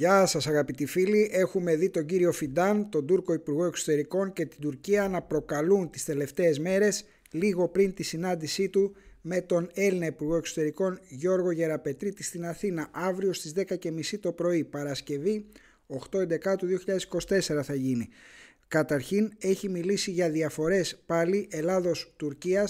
Γεια σας αγαπητοί φίλοι, έχουμε δει τον κύριο Φιντάν, τον Τούρκο Υπουργό Εξωτερικών και την Τουρκία να προκαλούν τις τελευταίες μέρες λίγο πριν τη συνάντησή του με τον Έλληνα Υπουργό Εξωτερικών Γιώργο Γεραπετρίτη στην Αθήνα αύριο στις 10.30 το πρωί, Παρασκευή 8 του 2024 θα γίνει. Καταρχήν έχει μιλήσει για διαφορές παλι Ελλάδο Τουρκία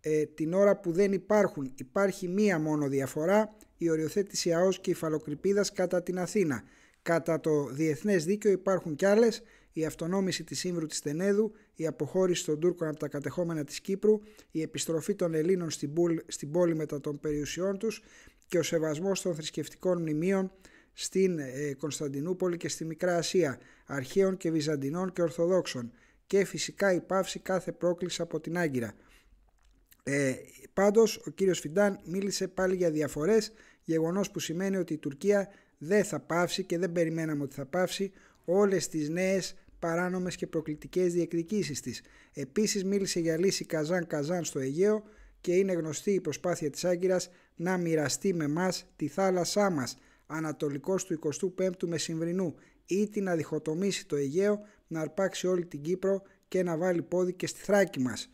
ε, την ώρα που δεν υπάρχουν. Υπάρχει μία μόνο διαφορά η οριοθέτηση ΑΟΣ και η Φαλοκρηπίδα κατά την Αθήνα. Κατά το διεθνές δίκαιο υπάρχουν κι άλλες: η αυτονόμηση της Σύμβρου της Τενέδου, η αποχώρηση των Τούρκων από τα κατεχόμενα της Κύπρου, η επιστροφή των Ελλήνων στην, πόλη, στην πόλη μετά των περιουσιών τους και ο σεβασμός των θρησκευτικών μνημείων στην ε, Κωνσταντινούπολη και στη Μικρά Ασία, αρχαίων και βυζαντινών και ορθοδόξων και φυσικά η πάυση κάθε πρόκληση από την Άγκυρα. Ε, πάντως, ο κύριος Φιντάν μίλησε πάλι για διαφορές, γεγονός που σημαίνει ότι η Τουρκία δεν θα πάυσει και δεν περιμέναμε ότι θα πάυσει όλες τις νέες παράνομες και προκλητικές διεκδικήσεις της. Επίσης μίλησε για λύση Καζάν-Καζάν στο Αιγαίο και είναι γνωστή η προσπάθεια της Άγκυρας να μοιραστεί με μας τη θάλασσά μας, ανατολικός του 25ου μεσημβρινού, ή την να το Αιγαίο, να αρπάξει όλη την Κύπρο και να βάλει πόδι και στη Θράκη μας.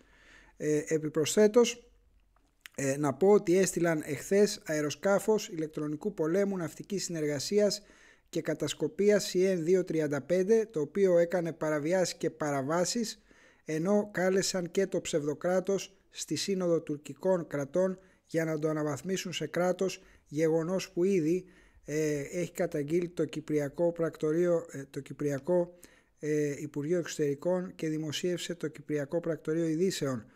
Ε, επιπροσθέτως, ε, να πω ότι έστειλαν εχθές αεροσκάφος ηλεκτρονικού πολέμου ναυτικής συνεργασίας και κατασκοπια cn CN-235, το οποίο έκανε παραβιάσεις και παραβάσεις, ενώ κάλεσαν και το ψευδοκράτος στη Σύνοδο Τουρκικών Κρατών για να το αναβαθμίσουν σε κράτος, γεγονός που ήδη ε, έχει καταγγείλει το Κυπριακό Πρακτορείο, ε, το Κυπριακό ε, Υπουργείο Εξωτερικών και δημοσίευσε το Κυπριακό Πρακτορείο Ειδήσεων.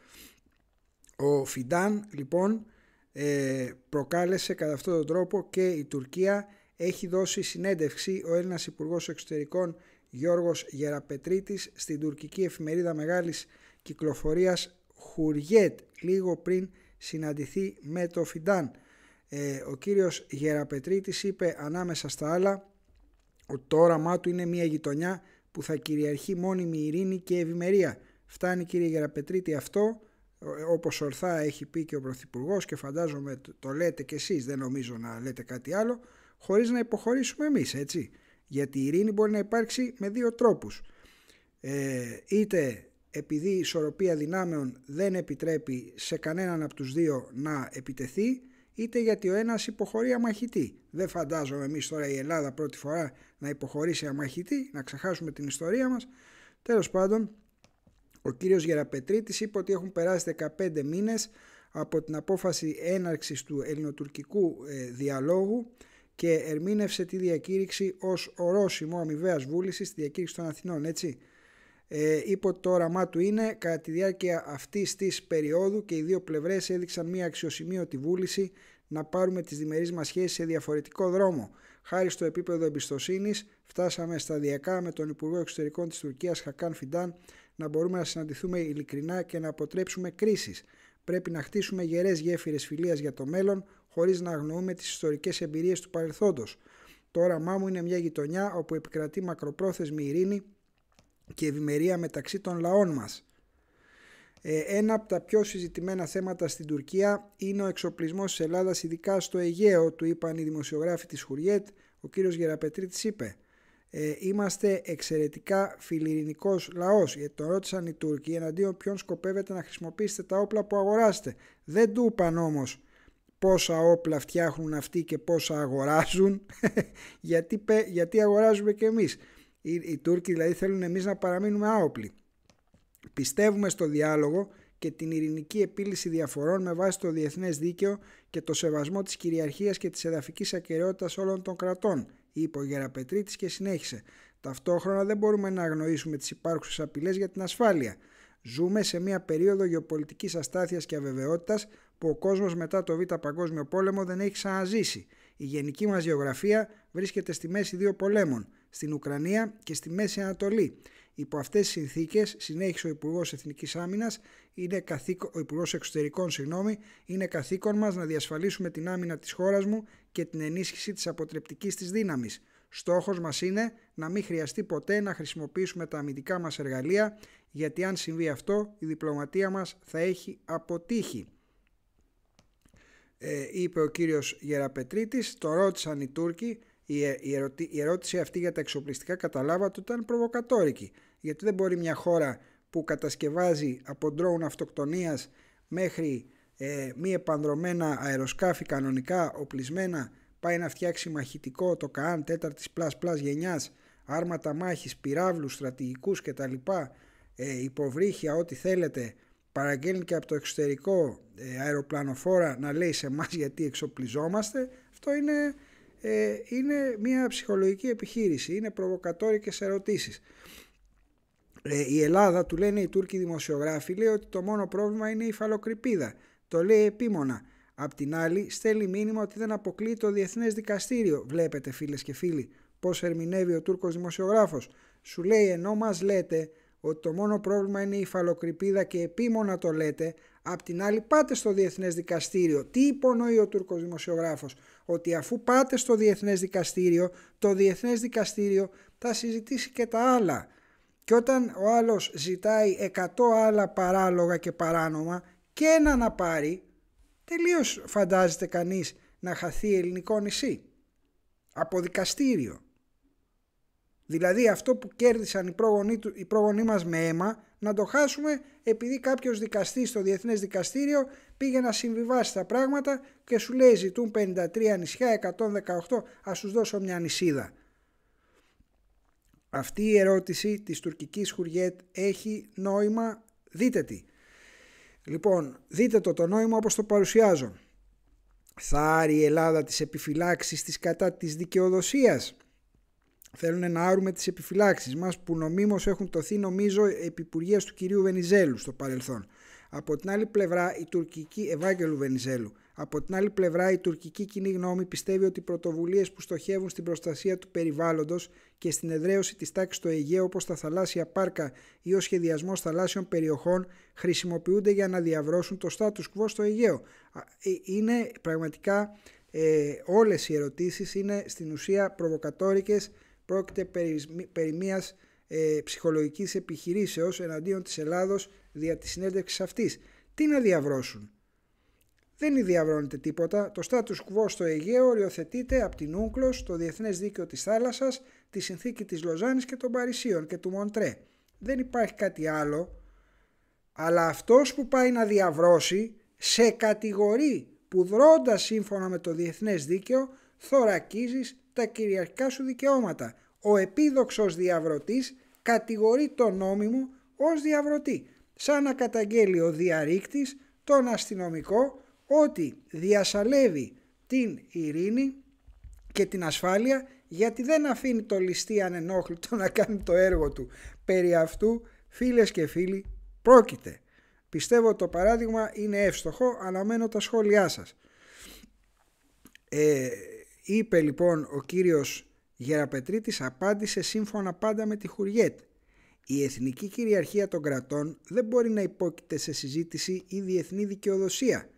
Ο Φιντάν λοιπόν ε, προκάλεσε κατά αυτόν τον τρόπο και η Τουρκία έχει δώσει συνέντευξη ο Έλληνας Υπουργός Εξωτερικών Γιώργος Γεραπετρίτης στην τουρκική εφημερίδα μεγάλης κυκλοφορίας Χουριέτ λίγο πριν συναντηθεί με το Φιντάν. Ε, ο κύριος Γεραπετρίτης είπε ανάμεσα στα άλλα ότι το όραμά του είναι μια γειτονιά που θα κυριαρχεί μόνιμη ειρήνη και ευημερία. Φτάνει κύριε Γεραπετρίτη αυτό, όπως ορθά έχει πει και ο Πρωθυπουργός και φαντάζομαι το λέτε και εσείς, δεν νομίζω να λέτε κάτι άλλο, χωρίς να υποχωρήσουμε εμείς, έτσι. Γιατί η ειρήνη μπορεί να υπάρξει με δύο τρόπους. Ε, είτε επειδή η ισορροπία δυνάμεων δεν επιτρέπει σε κανέναν από τους δύο να επιτεθεί, είτε γιατί ο ένας υποχωρεί αμαχητή. Δεν φαντάζομαι εμείς τώρα η Ελλάδα πρώτη φορά να υποχωρήσει αμαχητή, να ξεχάσουμε την ιστορία μας. Τέλος πάντων, ο κύριος Γεραπετρίτης είπε ότι έχουν περάσει 15 μήνες από την απόφαση έναρξης του ελληνοτουρκικού ε, διαλόγου και ερμήνευσε τη διακήρυξη ως ορόσημο αμοιβαίας βούλησης στη διακήρυξη των Αθηνών, έτσι. Ε, είπε ότι το όραμά του είναι κατά τη διάρκεια αυτής της περίοδου και οι δύο πλευρές έδειξαν μια αξιοσημείωτη βούληση να πάρουμε τις διμερείς μας σχέσεις σε διαφορετικό δρόμο. Χάρη στο επίπεδο εμπιστοσύνης, φτάσαμε σταδιακά με τον Υπουργό Εξωτερικών της Τουρκίας, Χακάν Φιντάν, να μπορούμε να συναντηθούμε ειλικρινά και να αποτρέψουμε κρίσεις. Πρέπει να χτίσουμε γερές γέφυρες φιλίας για το μέλλον, χωρίς να αγνοούμε τις ιστορικές εμπειρίες του παρελθόντος. Το όραμά μου είναι μια γειτονιά όπου επικρατεί μακροπρόθεσμη ειρήνη, και ευημερία μεταξύ των λαών μας. Ε, ένα από τα πιο συζητημένα θέματα στην Τουρκία είναι ο εξοπλισμός της Ελλάδας, ειδικά στο Αιγαίο, του είπαν οι δημοσιογράφοι της Χουριέτ, ο κύριος Γεραπετρίτης είπε «Ε, «Είμαστε εξαιρετικά φιλιρινικός λαός, γιατί ε, τον ρώτησαν οι Τούρκοι εναντίον ποιον σκοπεύετε να χρησιμοποιήσετε τα όπλα που αγοράσετε». Δεν του είπαν όμως πόσα όπλα φτιάχνουν αυτοί και πόσα αγοράζουν, γιατί, γιατί αγοράζουμε και εμείς. Οι, οι Τούρκοι δηλαδή θέλουν εμείς να παραμείνουμε άοπλοι. Πιστεύουμε στο διάλογο και την ειρηνική επίλυση διαφορών με βάση το διεθνές δίκαιο και το σεβασμό της κυριαρχίας και της εδαφικής ακαιρεότητας όλων των κρατών, είπε ο Γεραπετρίτης και συνέχισε. Ταυτόχρονα δεν μπορούμε να αγνοήσουμε τις υπάρχουσες απειλές για την ασφάλεια. Ζούμε σε μια περίοδο γεωπολιτικής αστάθειας και αβεβαιότητας που ο κόσμος μετά το Β' Παγκόσμιο Πόλεμο δεν έχει ξαναζήσει. Η γενική μας γεωγραφία βρίσκεται στη μέση δύο πολέμων στην Ουκρανία και στη Μέση Ανατολή. Υπό αυτές τις συνθήκες, συνέχισε ο Υπουργός Εθνικής Άμυνας, ο Υπουργός Εξωτερικών, συγγνώμη, είναι καθήκον μας να διασφαλίσουμε την άμυνα της χώρας μου και την ενίσχυση της αποτρεπτικής της δύναμης. Στόχος μας είναι να μην χρειαστεί ποτέ να χρησιμοποιήσουμε τα αμυντικά μας εργαλεία, γιατί αν συμβεί αυτό, η διπλωματία μας θα έχει αποτύχει. Ε, είπε ο κύριος Γεραπετρίτης, το ρώτησαν οι Τούρκοι η, ε, η, ερώτηση αυτή για τα εξοπλιστικά καταλάβατε ότι ήταν προβοκατόρικη. Γιατί δεν μπορεί μια χώρα που κατασκευάζει από ντρόουν αυτοκτονίας μέχρι ε, μη επανδρομένα αεροσκάφη κανονικά οπλισμένα πάει να φτιάξει μαχητικό το ΚΑΑΝ 4ης γενιάς άρματα μάχης, πυράβλους, στρατηγικούς κτλ ε, υποβρύχια, ό,τι θέλετε παραγγέλνει και από το εξωτερικό ε, αεροπλανοφόρα να λέει σε εμάς γιατί εξοπλιζόμαστε αυτό είναι ε, είναι μια ψυχολογική επιχείρηση, είναι προβοκατόρικες ερωτήσεις. Ε, η Ελλάδα, του λένε οι Τούρκοι δημοσιογράφοι, λέει ότι το μόνο πρόβλημα είναι η φαλοκρηπίδα. Το λέει επίμονα. Απ' την άλλη, στέλνει μήνυμα ότι δεν αποκλείει το Διεθνές Δικαστήριο. Βλέπετε, φίλες και φίλοι, πώς ερμηνεύει ο Τούρκος δημοσιογράφος. Σου λέει, ενώ μας λέτε ότι το μόνο πρόβλημα είναι η φαλοκρηπίδα και επίμονα το λέτε, Απ' την άλλη πάτε στο Διεθνές Δικαστήριο. Τι υπονοεί ο Τούρκος δημοσιογράφος. Ότι αφού πάτε στο Διεθνές Δικαστήριο, το Διεθνές Δικαστήριο θα συζητήσει και τα άλλα. Και όταν ο άλλος ζητάει 100 άλλα παράλογα και παράνομα και ένα να πάρει, τελείως φαντάζεται κανείς να χαθεί ελληνικό νησί. Από δικαστήριο. Δηλαδή αυτό που κέρδισαν οι πρόγονοί, του, μας με αίμα να το χάσουμε επειδή κάποιος δικαστής στο Διεθνές Δικαστήριο πήγε να συμβιβάσει τα πράγματα και σου λέει ζητούν 53 νησιά, 118, ας τους δώσω μια νησίδα. Αυτή η ερώτηση της τουρκικής χουριέτ έχει νόημα, δείτε τη. Λοιπόν, δείτε το το νόημα όπως το παρουσιάζω. Θα άρει η Ελλάδα τις επιφυλάξεις της κατά της δικαιοδοσίας Θέλουν να άρουμε τις επιφυλάξεις μας που νομίμως έχουν τοθεί νομίζω επιπουργίας του κυρίου Βενιζέλου στο παρελθόν. Από την άλλη πλευρά η τουρκική Ευάγγελου Βενιζέλου. Από την άλλη πλευρά η τουρκική κοινή γνώμη πιστεύει ότι οι πρωτοβουλίες που στοχεύουν στην προστασία του περιβάλλοντος και στην εδραίωση της τάξης στο Αιγαίο όπως τα θαλάσσια πάρκα ή ο σχεδιασμός θαλάσσιων περιοχών χρησιμοποιούνται για να διαβρώσουν το status quo στο Αιγαίο. Ε, είναι πραγματικά ε, όλες οι ερωτήσεις είναι στην ουσία προβοκατόρικες πρόκειται περί, περί μιας ε, ψυχολογικής επιχειρήσεως εναντίον της Ελλάδος δια της συνέντευξης αυτής. Τι να διαβρώσουν. Δεν διαβρώνεται τίποτα. Το status quo στο Αιγαίο οριοθετείται από την Ούγκλος, το Διεθνές Δίκαιο της Θάλασσας, τη Συνθήκη της Λοζάνης και των Παρισίων και του Μοντρέ. Δεν υπάρχει κάτι άλλο. Αλλά αυτός που πάει να διαβρώσει σε κατηγορεί που δρώντα σύμφωνα με το Διεθνές Δίκαιο θωρακίζεις τα κυριαρχικά σου δικαιώματα. Ο επίδοξος διαβρωτής κατηγορεί τον νόμιμο ως διαβρωτή, σαν να καταγγέλει ο διαρρήκτης τον αστυνομικό ότι διασαλεύει την ειρήνη και την ασφάλεια γιατί δεν αφήνει το ληστή ανενόχλητο να κάνει το έργο του. Περί αυτού φίλες και φίλοι πρόκειται. Πιστεύω το παράδειγμα είναι εύστοχο, αναμένω τα σχόλιά σας. Ε, Είπε λοιπόν ο κύριος Γεραπετρίτης απάντησε σύμφωνα πάντα με τη Χουριέτ. Η εθνική κυριαρχία των κρατών δεν μπορεί να υπόκειται σε συζήτηση ή διεθνή δικαιοδοσία.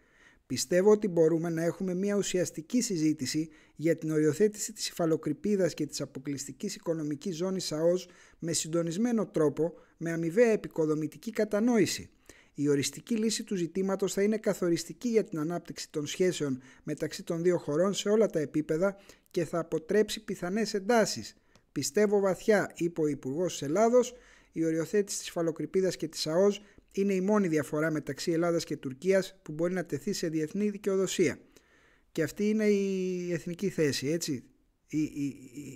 Πιστεύω ότι μπορούμε να έχουμε μια ουσιαστική συζήτηση για την οριοθέτηση της υφαλοκρηπίδας και της αποκλειστικής οικονομικής ζώνης ΑΟΣ με συντονισμένο τρόπο, με αμοιβαία επικοδομητική κατανόηση. Η οριστική λύση του ζητήματος θα είναι καθοριστική για την ανάπτυξη των σχέσεων μεταξύ των δύο χωρών σε όλα τα επίπεδα και θα αποτρέψει πιθανές εντάσεις. Πιστεύω βαθιά, είπε ο υπουργός της Ελλάδος, η οριοθέτηση της φαλοκρηπίδας και της ΑΟΣ είναι η μόνη διαφορά μεταξύ Ελλάδας και Τουρκίας που μπορεί να τεθεί σε διεθνή δικαιοδοσία. Και αυτή είναι η εθνική θέση, έτσι. Η, η,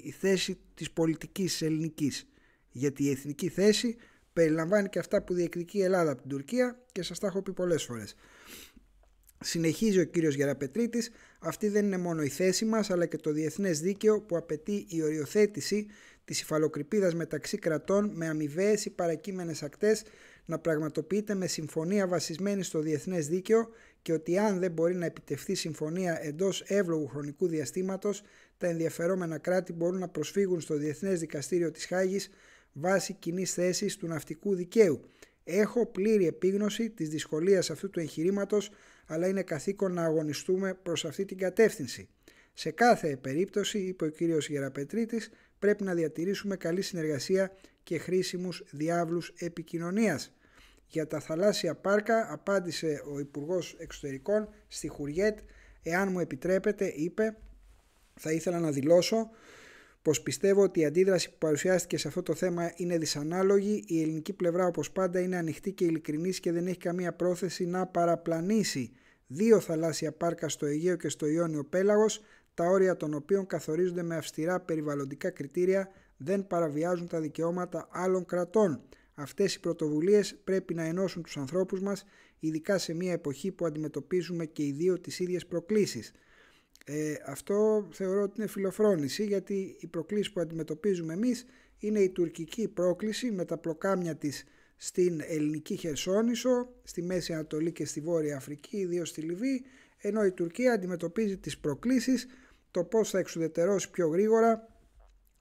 η θέση της πολιτικής ελληνικής. Γιατί η εθνική θέση περιλαμβάνει και αυτά που διεκδικεί η Ελλάδα από την Τουρκία και σας τα έχω πει πολλές φορές. Συνεχίζει ο κύριος Γεραπετρίτης, αυτή δεν είναι μόνο η θέση μας αλλά και το διεθνές δίκαιο που απαιτεί η οριοθέτηση της υφαλοκρηπίδας μεταξύ κρατών με αμοιβαίες ή παρακείμενες ακτές να πραγματοποιείται με συμφωνία βασισμένη στο διεθνές δίκαιο και ότι αν δεν μπορεί να επιτευχθεί συμφωνία εντός εύλογου χρονικού διαστήματος, τα ενδιαφερόμενα κράτη μπορούν να προσφύγουν στο Διεθνές Δικαστήριο της Χάγης βάσει κοινή θέση του ναυτικού δικαίου. Έχω πλήρη επίγνωση της δυσκολίας αυτού του εγχειρήματος, αλλά είναι καθήκον να αγωνιστούμε προς αυτή την κατεύθυνση. Σε κάθε περίπτωση, είπε ο κ. Γεραπετρίτης, πρέπει να διατηρήσουμε καλή συνεργασία και χρήσιμους διάβλους επικοινωνίας. Για τα θαλάσσια πάρκα, απάντησε ο Υπουργός Εξωτερικών στη Χουριέτ, εάν μου επιτρέπετε, είπε, θα ήθελα να δηλώσω πως πιστεύω ότι η αντίδραση που παρουσιάστηκε σε αυτό το θέμα είναι δυσανάλογη, η ελληνική πλευρά όπως πάντα είναι ανοιχτή και ειλικρινής και δεν έχει καμία πρόθεση να παραπλανήσει δύο θαλάσσια πάρκα στο Αιγαίο και στο Ιόνιο Πέλαγος, τα όρια των οποίων καθορίζονται με αυστηρά περιβαλλοντικά κριτήρια δεν παραβιάζουν τα δικαιώματα άλλων κρατών. Αυτές οι πρωτοβουλίες πρέπει να ενώσουν τους ανθρώπους μας, ειδικά σε μια εποχή που αντιμετωπίζουμε και οι δύο τις ίδιες προκλήσεις. Ε, αυτό θεωρώ ότι είναι φιλοφρόνηση γιατί η προκλήση που αντιμετωπίζουμε εμείς είναι η τουρκική πρόκληση με τα πλοκάμια της στην ελληνική Χερσόνησο, στη Μέση Ανατολή και στη Βόρεια Αφρική, ιδίως στη Λιβύη, ενώ η Τουρκία αντιμετωπίζει τις προκλήσεις το πώς θα εξουδετερώσει πιο γρήγορα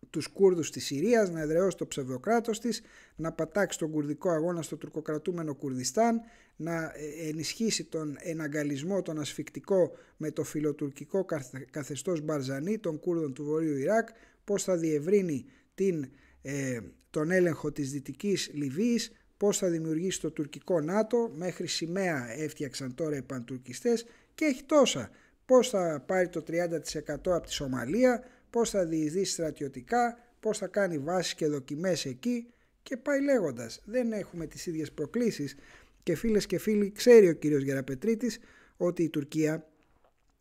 τους Κούρδους της Συρίας, να εδραιώσει το ψευδοκράτος της, να πατάξει τον κουρδικό αγώνα στο τουρκοκρατούμενο Κουρδιστάν, να ε, ενισχύσει τον εναγκαλισμό, τον ασφικτικό με το φιλοτουρκικό καθεστώς Μπαρζανή των Κούρδων του Βορείου Ιράκ, πώς θα διευρύνει την, ε, τον έλεγχο της Δυτικής Λιβύης, πώς θα δημιουργήσει το τουρκικό ΝΑΤΟ, μέχρι σημαία έφτιαξαν τώρα οι παντουρκιστές και έχει τόσα. Πώς θα πάρει το 30% από τη Σομαλία, πώς θα διεισδύσει στρατιωτικά, πώς θα κάνει βάσεις και δοκιμές εκεί και πάει λέγοντας. Δεν έχουμε τις ίδιες προκλήσεις και φίλες και φίλοι ξέρει ο κύριος Γεραπετρίτης ότι η Τουρκία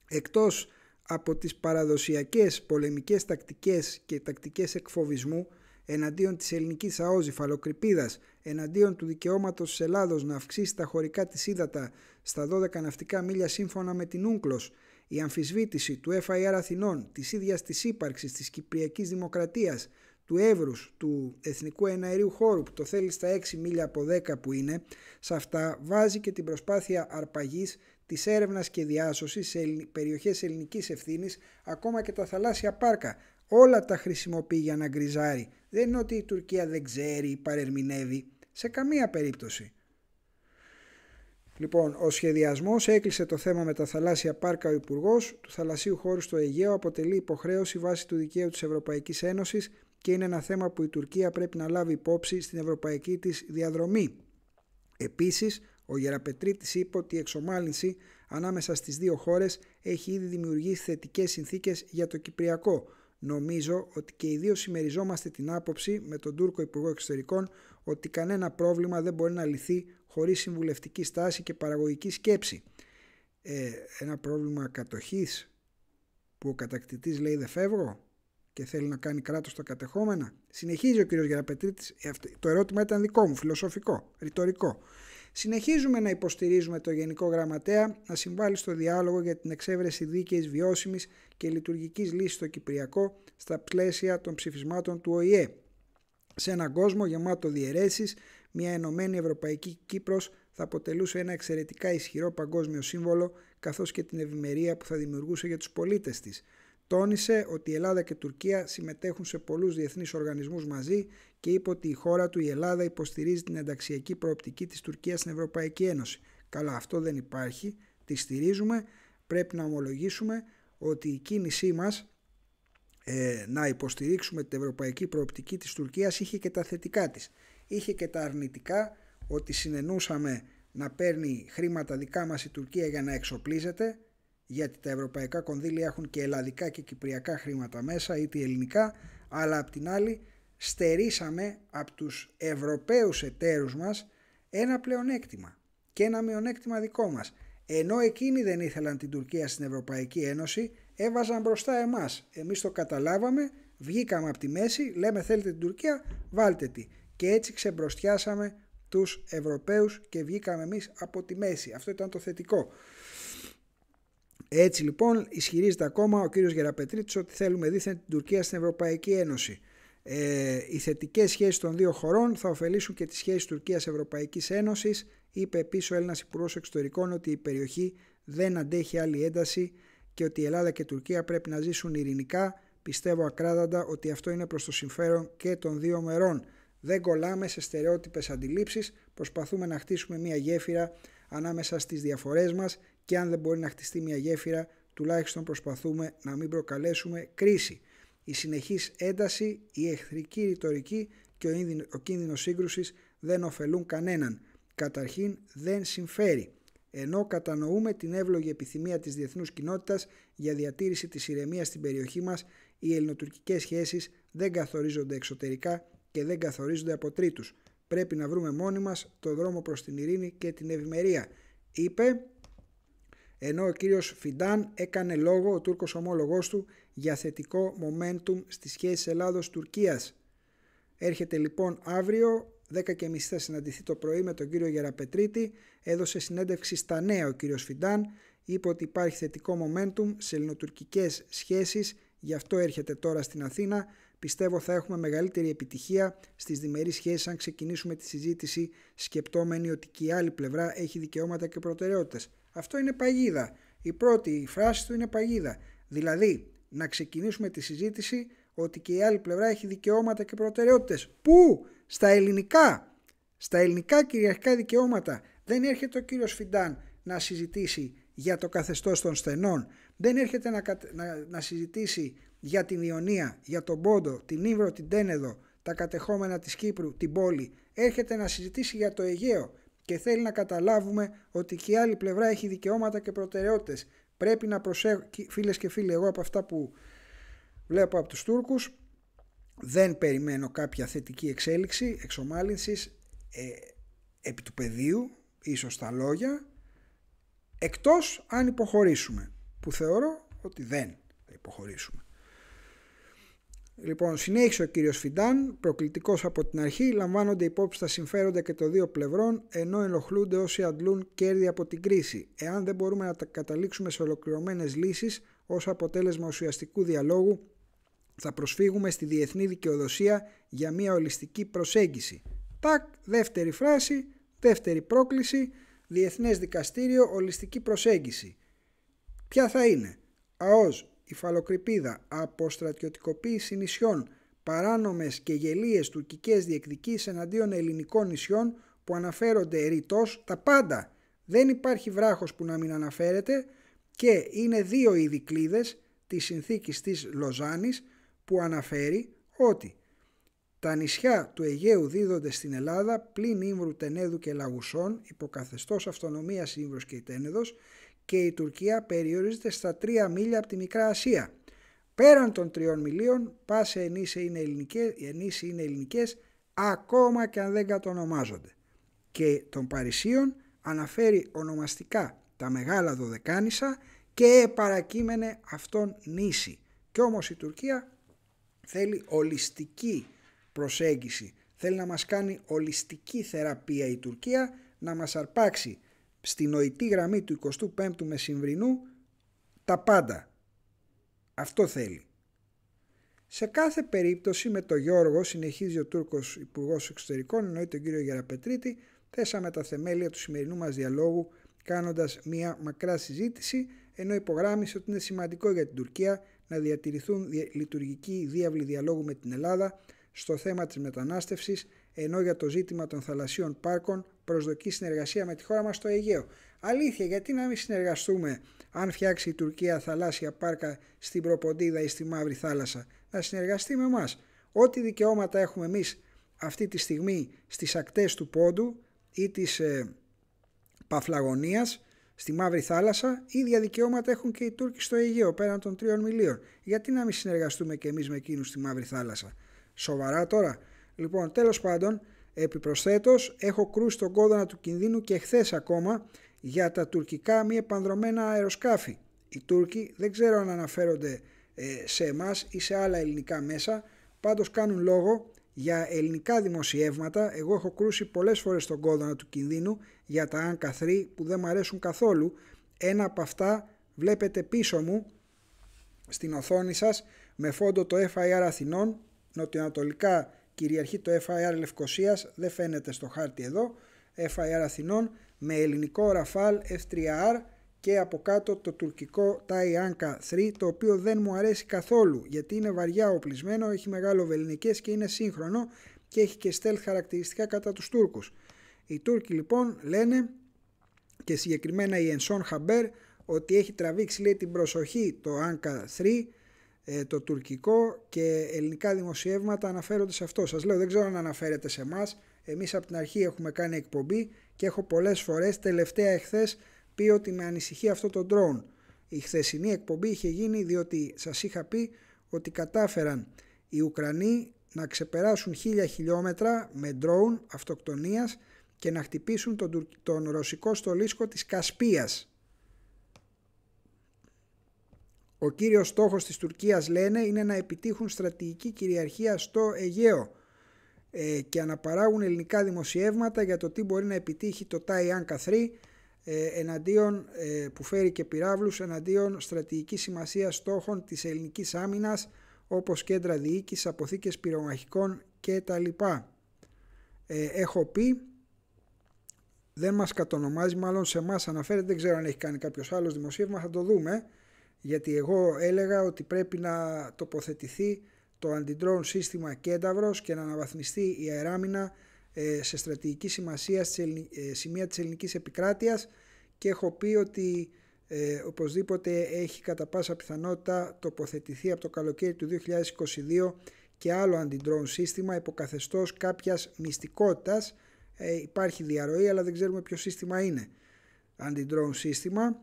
εκτός από τις παραδοσιακές πολεμικές τακτικές και τακτικές εκφοβισμού εναντίον της ελληνικής ΑΟΖΗ φαλοκρηπίδας, εναντίον του δικαιώματος της Ελλάδος να αυξήσει τα χωρικά της ύδατα στα 12 ναυτικά μίλια σύμφωνα με την Ούγκλος, η αμφισβήτηση του FIR Αθηνών, της ίδιας της ύπαρξης της Κυπριακής Δημοκρατίας, του εύρους του εθνικού εναερίου χώρου που το θέλει στα 6 μίλια από 10 που είναι, σε αυτά βάζει και την προσπάθεια αρπαγής της έρευνας και διάσωσης σε περιοχές ελληνικής ευθύνης, ακόμα και τα θαλάσσια πάρκα. Όλα τα χρησιμοποιεί για να γκριζάρει. Δεν είναι ότι η Τουρκία δεν ξέρει ή παρερμηνεύει. Σε καμία περίπτωση. Λοιπόν, ο σχεδιασμός έκλεισε το θέμα με τα θαλάσσια πάρκα ο Υπουργός του Θαλασσίου Χώρου στο Αιγαίο, αποτελεί υποχρέωση βάσει του δικαίου της Ευρωπαϊκής Ένωσης και είναι ένα θέμα που η Τουρκία πρέπει να λάβει υπόψη στην ευρωπαϊκή της διαδρομή. Επίσης, ο Γεραπετρίτης είπε ότι η εξομάλυνση ανάμεσα στις δύο χώρες έχει ήδη δημιουργήσει θετικές συνθήκες για το Κυπριακό. Νομίζω ότι και οι δύο συμμεριζόμαστε την άποψη με τον Τούρκο Υπουργό Εξωτερικών ότι κανένα πρόβλημα δεν μπορεί να λυθεί χωρίς συμβουλευτική στάση και παραγωγική σκέψη. Ε, ένα πρόβλημα κατοχής που ο κατακτητής λέει δεν φεύγω και θέλει να κάνει κράτος τα κατεχόμενα. Συνεχίζει ο κ. Γεραπετρίτης, ε, το ερώτημα ήταν δικό μου, φιλοσοφικό, ρητορικό. Συνεχίζουμε να υποστηρίζουμε το Γενικό Γραμματέα να συμβάλλει στο διάλογο για την εξέβρεση δίκαιης βιώσιμης και λειτουργικής λύσης στο Κυπριακό στα πλαίσια των ψηφισμάτων του ΟΗΕ. Σε έναν κόσμο γεμάτο διαιρέσεις, μια ενωμένη Ευρωπαϊκή Κύπρος θα αποτελούσε ένα εξαιρετικά ισχυρό παγκόσμιο σύμβολο καθώς και την ευημερία που θα δημιουργούσε για τους πολίτες της. Τόνισε ότι η Ελλάδα και η Τουρκία συμμετέχουν σε πολλούς διεθνείς οργανισμούς μαζί και είπε ότι η χώρα του η Ελλάδα υποστηρίζει την ενταξιακή προοπτική της Τουρκίας στην Ευρωπαϊκή Ένωση. Καλά αυτό δεν υπάρχει, τη στηρίζουμε, πρέπει να ομολογήσουμε ότι η κίνησή μας ε, να υποστηρίξουμε την ευρωπαϊκή προοπτική της Τουρκίας είχε και τα θετικά της είχε και τα αρνητικά ότι συνενούσαμε να παίρνει χρήματα δικά μας η Τουρκία για να εξοπλίζεται γιατί τα ευρωπαϊκά κονδύλια έχουν και ελλαδικά και κυπριακά χρήματα μέσα ή τη ελληνικά αλλά απ' την άλλη στερήσαμε από τους ευρωπαίους εταίρους μας ένα πλεονέκτημα και ένα μειονέκτημα δικό μας ενώ εκείνοι δεν ήθελαν την Τουρκία στην Ευρωπαϊκή Ένωση έβαζαν μπροστά εμάς εμείς το καταλάβαμε βγήκαμε από τη μέση λέμε θέλετε την Τουρκία βάλτε τη και έτσι ξεμπροστιάσαμε τους Ευρωπαίους και βγήκαμε εμείς από τη μέση. Αυτό ήταν το θετικό. Έτσι λοιπόν ισχυρίζεται ακόμα ο κύριος Γεραπετρίτης ότι θέλουμε δίθεν την Τουρκία στην Ευρωπαϊκή Ένωση. Ε, οι θετικές σχέσεις των δύο χωρών θα ωφελήσουν και τις σχέσεις Τουρκία-Ευρωπαϊκή Ένωσης. Είπε επίση ο Έλληνας Υπουργός Εξωτερικών ότι η περιοχή δεν αντέχει άλλη ένταση και ότι η Ελλάδα και η Τουρκία πρέπει να ζήσουν ειρηνικά. Πιστεύω ακράδαντα ότι αυτό είναι προς το συμφέρον και των δύο μερών. Δεν κολλάμε σε στερεότυπες αντιλήψεις, προσπαθούμε να χτίσουμε μια γέφυρα ανάμεσα στις διαφορές μας και αν δεν μπορεί να χτιστεί μια γέφυρα, τουλάχιστον προσπαθούμε να μην προκαλέσουμε κρίση. Η συνεχής ένταση, η εχθρική ρητορική και ο κίνδυνος σύγκρουσης δεν ωφελούν κανέναν. Καταρχήν δεν συμφέρει ενώ κατανοούμε την εύλογη επιθυμία της διεθνούς κοινότητας για διατήρηση της ηρεμίας στην περιοχή μας, οι ελληνοτουρκικές σχέσεις δεν καθορίζονται εξωτερικά και δεν καθορίζονται από τρίτους. Πρέπει να βρούμε μόνοι μας το δρόμο προς την ειρήνη και την ευημερία, είπε. Ενώ ο κύριος Φιντάν έκανε λόγο, ο Τουρκο ομόλογός του, για θετικό momentum στις σχέσεις Τουρκία. Έρχεται λοιπόν αύριο, 10.30 θα συναντηθεί το πρωί με τον κύριο Γεραπετρίτη, έδωσε συνέντευξη στα νέα ο κύριος Φιντάν, είπε ότι υπάρχει θετικό momentum σε ελληνοτουρκικές σχέσεις, γι' αυτό έρχεται τώρα στην Αθήνα, πιστεύω θα έχουμε μεγαλύτερη επιτυχία στις διμερείς σχέσεις αν ξεκινήσουμε τη συζήτηση σκεπτόμενοι ότι και η άλλη πλευρά έχει δικαιώματα και προτεραιότητες. Αυτό είναι παγίδα. Η πρώτη φράση του είναι παγίδα. Δηλαδή, να ξεκινήσουμε τη συζήτηση ότι και η άλλη πλευρά έχει δικαιώματα και προτεραιότητες. Πού? Στα ελληνικά. Στα ελληνικά κυριαρχικά δικαιώματα. Δεν έρχεται ο κύριος Φιντάν να συζητήσει για το καθεστώς των στενών. Δεν έρχεται να, να, να συζητήσει για την Ιωνία, για τον Πόντο, την Ήβρο, την Τένεδο, τα κατεχόμενα της Κύπρου, την πόλη, έρχεται να συζητήσει για το Αιγαίο και θέλει να καταλάβουμε ότι και η άλλη πλευρά έχει δικαιώματα και προτεραιότητες. Πρέπει να προσέχω, φίλες και φίλοι, εγώ από αυτά που βλέπω από τους Τούρκους, δεν περιμένω κάποια θετική εξέλιξη, εξομάλυνσης, ε, επί του πεδίου, ίσως τα λόγια, εκτός αν υποχωρήσουμε, που θεωρώ ότι δεν θα υποχωρήσουμε. Λοιπόν, συνέχισε ο κύριος Φιντάν, προκλητικός από την αρχή, λαμβάνονται υπόψη τα συμφέροντα και των δύο πλευρών, ενώ ενοχλούνται όσοι αντλούν κέρδη από την κρίση. Εάν δεν μπορούμε να τα καταλήξουμε σε ολοκληρωμένες λύσεις ως αποτέλεσμα ουσιαστικού διαλόγου, θα προσφύγουμε στη διεθνή δικαιοδοσία για μια ολιστική προσέγγιση. Τάκ, δεύτερη φράση, δεύτερη πρόκληση, διεθνές δικαστήριο, ολιστική προσέγγιση. Ποια θα είναι, ΑΟΣ, η φαλοκρηπίδα, αποστρατιωτικοποίηση νησιών, παράνομες και γελίες τουρκικές διεκδικήσεις εναντίον ελληνικών νησιών που αναφέρονται ρητός τα πάντα. Δεν υπάρχει βράχος που να μην αναφέρεται και είναι δύο οι κλίδες της συνθήκης της Λοζάνης που αναφέρει ότι τα νησιά του Αιγαίου δίδονται στην Ελλάδα πλην Ήμβρου, Τενέδου και Λαγουσών υποκαθεστώς αυτονομίας Ήμβρος και Τένεδος και η Τουρκία περιορίζεται στα τρία μίλια από τη Μικρά Ασία. Πέραν των τριών μιλίων, πάσε ενίσχυε είναι, ελληνικές, είναι ελληνικές, ακόμα και αν δεν κατονομάζονται. Και των Παρισίων αναφέρει ονομαστικά τα μεγάλα δωδεκάνησα και παρακείμενε αυτόν νήσι. Κι όμως η Τουρκία θέλει ολιστική προσέγγιση. Θέλει να μας κάνει ολιστική θεραπεία η Τουρκία, να μας αρπάξει στη νοητή γραμμή του 25ου μεσημβρινού τα πάντα. Αυτό θέλει. Σε κάθε περίπτωση με τον Γιώργο, συνεχίζει ο Τούρκος Υπουργός Εξωτερικών, εννοεί τον κύριος Γεραπετρίτη, θέσαμε τα θεμέλια του σημερινού μας διαλόγου κάνοντας μια μακρά συζήτηση, ενώ υπογράμμισε ότι είναι σημαντικό για την Τουρκία να διατηρηθούν λειτουργικοί διάβλοι διαλόγου με την Ελλάδα στο θέμα της μετανάστευσης, ενώ για το ζήτημα των θαλασσίων πάρκων προσδοκεί συνεργασία με τη χώρα μας στο Αιγαίο. Αλήθεια, γιατί να μην συνεργαστούμε αν φτιάξει η Τουρκία θαλάσσια πάρκα στην Προποντίδα ή στη Μαύρη Θάλασσα. Να συνεργαστεί με εμάς. Ό,τι δικαιώματα έχουμε εμείς αυτή τη στιγμή στις ακτές του πόντου ή της ε, Παφλαγωνίας, στη Μαύρη Θάλασσα, ίδια δικαιώματα έχουν και οι Τούρκοι στο Αιγαίο πέραν των τριών μιλίων. Γιατί να μην συνεργαστούμε και εμείς με εκείνους στη Μαύρη Θάλασσα. Σοβαρά τώρα. Λοιπόν, τέλος πάντων, επιπροσθέτως, έχω κρούσει τον κόδωνα του κινδύνου και χθες ακόμα για τα τουρκικά μη επανδρομένα αεροσκάφη. Οι Τούρκοι δεν ξέρω αν αναφέρονται ε, σε εμάς ή σε άλλα ελληνικά μέσα, πάντως κάνουν λόγο για ελληνικά δημοσιεύματα. Εγώ έχω κρούσει πολλές φορές τον κόδωνα του κινδύνου για τα αν που δεν μου αρέσουν καθόλου. Ένα από αυτά βλέπετε πίσω μου στην οθόνη σας με φόντο το FIR Αθηνών, νοτιοανατολικά κυριαρχεί το FIR Λευκοσίας, δεν φαίνεται στο χάρτη εδώ, FIR Αθηνών με ελληνικό ραφαλ F3R και από κάτω το τουρκικό Tai Anka 3 το οποίο δεν μου αρέσει καθόλου γιατί είναι βαριά οπλισμένο, έχει μεγάλο βεληνικές και είναι σύγχρονο και έχει και stealth χαρακτηριστικά κατά τους Τούρκους. Οι Τούρκοι λοιπόν λένε και συγκεκριμένα η Ενσόν Χαμπέρ ότι έχει τραβήξει λέει, την προσοχή το Anka 3 ε, το τουρκικό και ελληνικά δημοσιεύματα αναφέρονται σε αυτό. Σας λέω δεν ξέρω αν αναφέρεται σε εμάς. Εμείς από την αρχή έχουμε κάνει εκπομπή και έχω πολλές φορές τελευταία εχθές πει ότι με ανησυχεί αυτό το drone. Η χθεσινή εκπομπή είχε γίνει διότι σας είχα πει ότι κατάφεραν οι Ουκρανοί να ξεπεράσουν χίλια χιλιόμετρα με ντρόουν αυτοκτονίας και να χτυπήσουν τον, τον ρωσικό στολίσκο της Κασπίας ο κύριος στόχος της Τουρκίας λένε είναι να επιτύχουν στρατηγική κυριαρχία στο Αιγαίο ε, και αναπαράγουν ελληνικά δημοσιεύματα για το τι μπορεί να επιτύχει το ΤΑΙΑΝ Καθρή ε, εναντίον, ε, που φέρει και πυράβλους εναντίον στρατηγική σημασίας στόχων της ελληνικής άμυνας όπως κέντρα διοίκησης, αποθήκες πυρομαχικών κτλ. Ε, έχω πει, δεν μας κατονομάζει, μάλλον σε εμάς αναφέρεται, δεν ξέρω αν έχει κάνει κάποιος άλλος δημοσίευμα, θα το δούμε γιατί εγώ έλεγα ότι πρέπει να τοποθετηθεί το αντιδρόν σύστημα Κένταυρος και να αναβαθμιστεί η αεράμινα ε, σε στρατηγική σημασία στη ε, σημεία της ελληνικής επικράτειας και έχω πει ότι ε, οπωσδήποτε έχει κατά πάσα πιθανότητα τοποθετηθεί από το καλοκαίρι του 2022 και άλλο αντιδρόν σύστημα υποκαθεστώς κάποιας μυστικότητας υπάρχει διαρροή αλλά δεν ξέρουμε ποιο σύστημα είναι αντιντρόουν σύστημα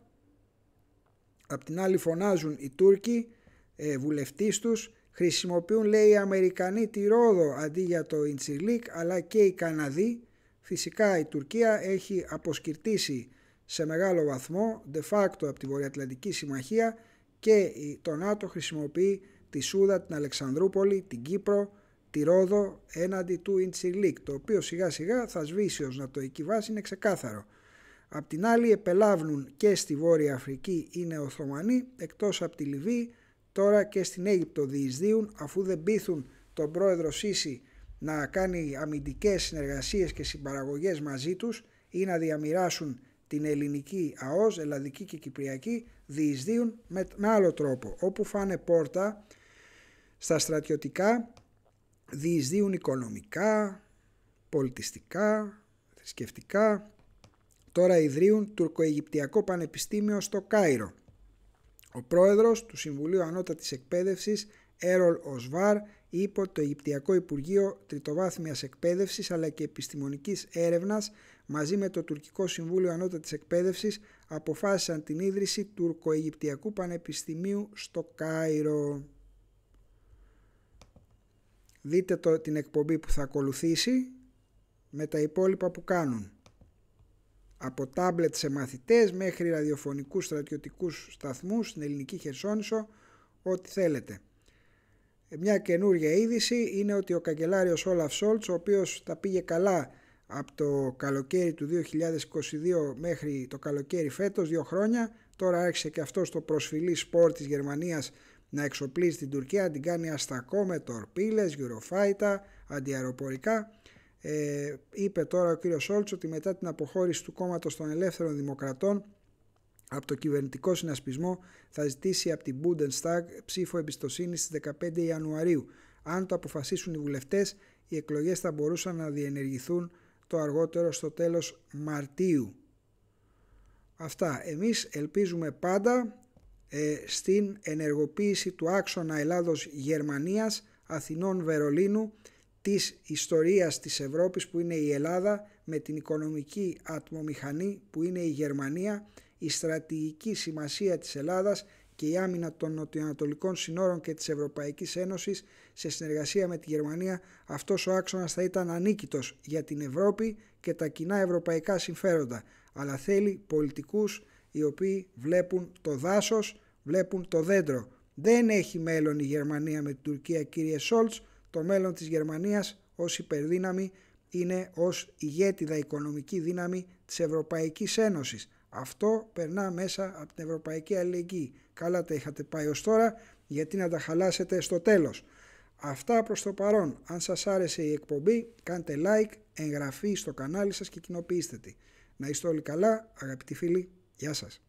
Απ' την άλλη φωνάζουν οι Τούρκοι ε, βουλευτής τους χρησιμοποιούν λέει οι Αμερικανοί τη Ρόδο αντί για το Ίντσιλικ, αλλά και οι Καναδοί. Φυσικά η Τουρκία έχει αποσκυρτήσει σε μεγάλο βαθμό de facto από τη Βορειοατλαντική Συμμαχία και το ΝΑΤΟ χρησιμοποιεί τη Σούδα, την Αλεξανδρούπολη, την Κύπρο, τη Ρόδο έναντι του Ιντσιλίκ, το οποίο σιγά σιγά θα σβήσει ως νατοική βάση είναι ξεκάθαρο. Απ' την άλλη επελάβουν και στη Βόρεια Αφρική οι Νεοθωμανοί εκτός από τη Λιβύη τώρα και στην Αίγυπτο διεισδύουν αφού δεν πείθουν τον πρόεδρο Σίση να κάνει αμυντικές συνεργασίες και συμπαραγωγές μαζί τους ή να διαμοιράσουν την ελληνική ΑΟΣ, ελλαδική και κυπριακή, διεισδύουν με, με άλλο τρόπο. Όπου φάνε πόρτα στα στρατιωτικά, διεισδύουν οικονομικά, πολιτιστικά, θρησκευτικά, Τώρα ιδρύουν Τουρκοαιγυπτιακό Πανεπιστήμιο στο Κάιρο. Ο πρόεδρος του Συμβουλίου Ανώτατης Εκπαίδευσης, Έρολ Οσβάρ, είπε ότι το Αιγυπτιακό Υπουργείο Τριτοβάθμιας Εκπαίδευσης αλλά και Επιστημονικής Έρευνας μαζί με το Τουρκικό Συμβούλιο Ανώτατης Εκπαίδευσης αποφάσισαν την ίδρυση Τουρκοαιγυπτιακού Πανεπιστημίου στο Κάιρο. Δείτε το, την εκπομπή που θα ακολουθήσει με τα υπόλοιπα που κάνουν από τάμπλετ σε μαθητές μέχρι ραδιοφωνικούς στρατιωτικούς σταθμούς στην ελληνική Χερσόνησο, ό,τι θέλετε. Μια καινούργια είδηση είναι ότι ο καγκελάριος Όλαφ Σόλτς, ο οποίος τα πήγε καλά από το καλοκαίρι του 2022 μέχρι το καλοκαίρι φέτος, δύο χρόνια, τώρα άρχισε και αυτός στο προσφυλή σπορ της Γερμανίας να εξοπλίζει την Τουρκία, την κάνει αστακό με τορπίλες, γιουροφάιτα, αντιαεροπορικά ε, είπε τώρα ο κύριος Σόλτς ότι μετά την αποχώρηση του κόμματος των ελεύθερων δημοκρατών από το κυβερνητικό συνασπισμό θα ζητήσει από την Bundestag ψήφο εμπιστοσύνης στις 15 Ιανουαρίου. Αν το αποφασίσουν οι βουλευτές, οι εκλογές θα μπορούσαν να διενεργηθούν το αργότερο στο τέλος Μαρτίου. Αυτά. Εμείς ελπίζουμε πάντα ε, στην ενεργοποίηση του άξονα Ελλάδος-Γερμανίας, Αθηνών-Βερολίνου της ιστορίας της Ευρώπης που είναι η Ελλάδα με την οικονομική ατμομηχανή που είναι η Γερμανία, η στρατηγική σημασία της Ελλάδας και η άμυνα των νοτιοανατολικών συνόρων και της Ευρωπαϊκής Ένωσης σε συνεργασία με τη Γερμανία, αυτός ο άξονας θα ήταν ανίκητος για την Ευρώπη και τα κοινά ευρωπαϊκά συμφέροντα, αλλά θέλει πολιτικούς οι οποίοι βλέπουν το δάσος, βλέπουν το δέντρο. Δεν έχει μέλλον η Γερμανία με την Τουρκία κύριε Σόλτς, το μέλλον της Γερμανίας ως υπερδύναμη είναι ως ηγέτιδα οικονομική δύναμη της Ευρωπαϊκής Ένωσης. Αυτό περνά μέσα από την Ευρωπαϊκή Αλληλεγγύη. Καλά τα είχατε πάει ως τώρα, γιατί να τα χαλάσετε στο τέλος. Αυτά προς το παρόν. Αν σας άρεσε η εκπομπή, κάντε like, εγγραφή στο κανάλι σας και κοινοποιήστε τη. Να είστε όλοι καλά, αγαπητοί φίλοι. Γεια σας.